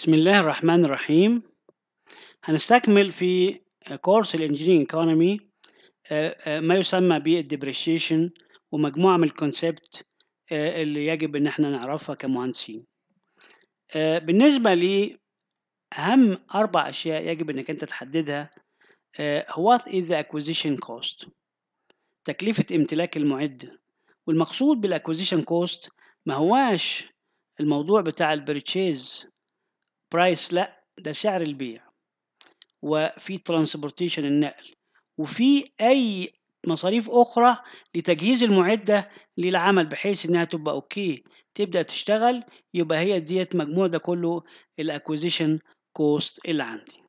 بسم الله الرحمن الرحيم هنستكمل في كورس الانجينيرنج ايكونومي ما يسمى بالديبريشيشن ومجموعه من الكونسبت آه، اللي يجب ان احنا نعرفها كمهندسين آه، بالنسبه لي اهم اربع اشياء يجب انك انت تحددها آه، what is the acquisition cost تكلفه امتلاك المعد والمقصود بالاكوزيشن كوست ما هواش الموضوع بتاع البرتشيز برايس لا ده سعر البيع وفي ترانسبورتيشن النقل وفي اي مصاريف اخرى لتجهيز المعده للعمل بحيث انها تبقى اوكي تبدا تشتغل يبقى هي ديت مجموع ده كله الاكوزيشن كوست اللي عندي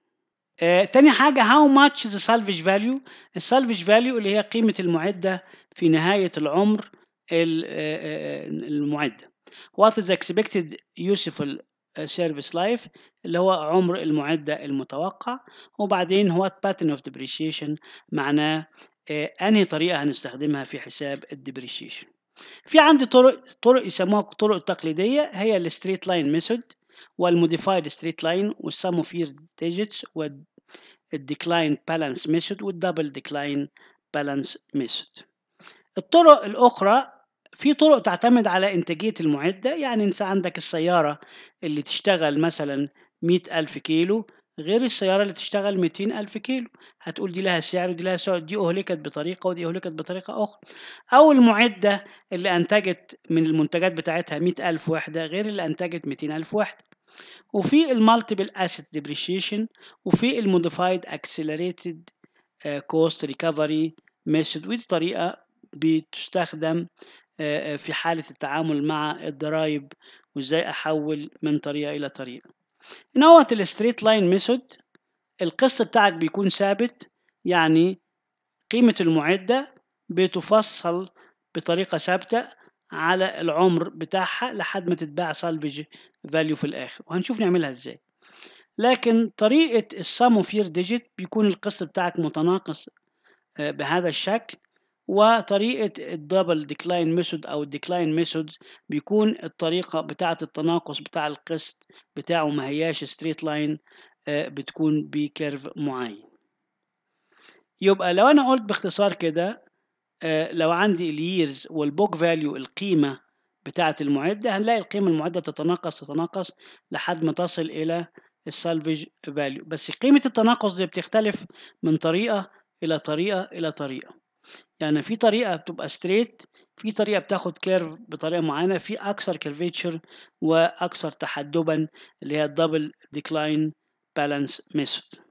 آه تاني حاجة how much the salvage value السالفج فاليو اللي هي قيمة المعدة في نهاية العمر آه، آه، آه، المعدة what is expected useful سيرفيس لايف اللي هو عمر المعدة المتوقع وبعدين هو باترن اوف ديبريشيشن معناه آه، انهي طريقة هنستخدمها في حساب الديبريشيشن في عندي طرق طرق يسموها طرق تقليدية هي الستريت لاين ميثود والموديفايد ستريت لاين والسم اوف يير ديجيتس والديكلاين بالانس ميثود والدبل ديكلاين بالانس ميثود الطرق الأخرى في طرق تعتمد على إنتاجية المعدة يعني أنت عندك السيارة اللي تشتغل مثلا مئة ألف كيلو غير السيارة اللي تشتغل ميتين ألف كيلو هتقول دي لها سعر ودي لها سعر دي أهلكت بطريقة ودي أهلكت بطريقة أخرى أو المعدة اللي أنتجت من المنتجات بتاعتها مئة ألف وحدة غير اللي أنتجت ميتين ألف وحدة وفي المالتيبل اسيت ديبريشيشن وفي الموديفايد اكسلريتد آه، كوست ريكفري ميثود ودي طريقه بتستخدم آه، آه، في حالة التعامل مع الضرائب وازاي احول من طريقة الى طريقة نوعت الستريت لاين ميثود القسط بتاعك بيكون ثابت يعني قيمة المعدة بتفصل بطريقة ثابتة على العمر بتاعها لحد ما تتباع سالفج فاليو في الآخر وهنشوف نعملها ازاي لكن طريقة السامو فير ديجيت بيكون القسط بتاعك متناقص آه، بهذا الشكل وطريقة الدبل ديكلاين ميثود أو الديكلاين ميثود بيكون الطريقة بتاعة التناقص بتاع القسط بتاعه ما هياش ستريت لاين آه، بتكون بكيرف معين يبقى لو أنا قلت باختصار كده آه، لو عندي اليرز والبوك فاليو القيمة بتاعة المعدة هنلاقي القيمة المعدة تتناقص تتناقص لحد ما تصل إلى السالفج فاليو بس قيمة التناقص دي بتختلف من طريقة إلى طريقة إلى طريقة يعني في طريقة بتبقى straight في طريقة بتاخد كيرف بطريقة معينة في أكثر curvature وأكثر تحدبا اللي هي الدبل ديكلاين بالانس ميثود